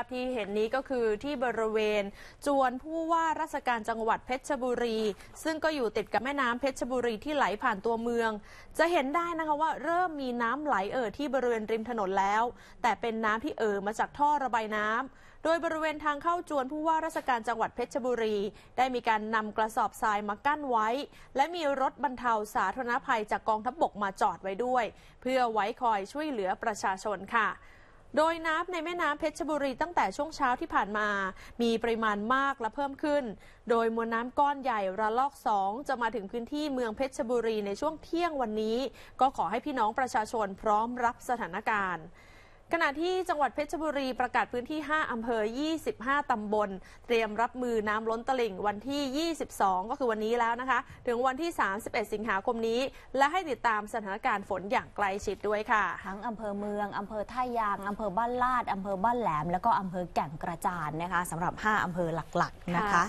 าพที่เห็นนี้ก็คือที่บริเวณ จวนผู้ว่าราชการจังหวัดเพชรบุรี ซึ่งก็อยู่ติดกับแม่น้ำเพชรบุรีที่ไหลผ่านตัวเมือง จะเห็นได้นะคะว่าเริ่มมีน้ำไหลเอ่อที่บริเวณริมถนนแล้ว แต่เป็นน้ำที่เอ่อมาจากท่อระบายน้ำ โดยบริเวณทางเข้าจวนผู้ว่าราชการจังหวัดเพชรบุรี ได้มีการนำกระสอบทรายมากั้นไว้ และมีรถบรรเทาสาธารณภัยจากกองทัพบกมาจอดไว้ด้วย เพื่อไว้คอยช่วยเหลือประชาชนค่ะโดยน้ำในแม่น้ำเพชรบุรีตั้งแต่ช่วงเช้าที่ผ่านมา มีปริมาณมากและเพิ่มขึ้น โดยมวลน้ำก้อนใหญ่ระลอกสองจะมาถึงพื้นที่เมืองเพชรบุรีในช่วงเที่ยงวันนี้ ก็ขอให้พี่น้องประชาชนพร้อมรับสถานการณ์ขณะที่จังหวัดเพชรบุรีประกาศพื้นที่ 5 อำเภอ 25 ตำบล เตรียมรับมือน้ำล้นตลิ่งวันที่ 22 ก็คือวันนี้แล้วนะคะ ถึงวันที่ 31 สิงหาคมนี้ และให้ติดตามสถานการณ์ฝนอย่างใกล้ชิดด้วยค่ะ ทั้งอำเภอเมือง อำเภอท่ายาง อำเภอบ้านลาด อำเภอบ้านแหลม และก็อำเภอแก่งกระจานนะคะสำหรับ 5 อำเภอหลักๆนะคะ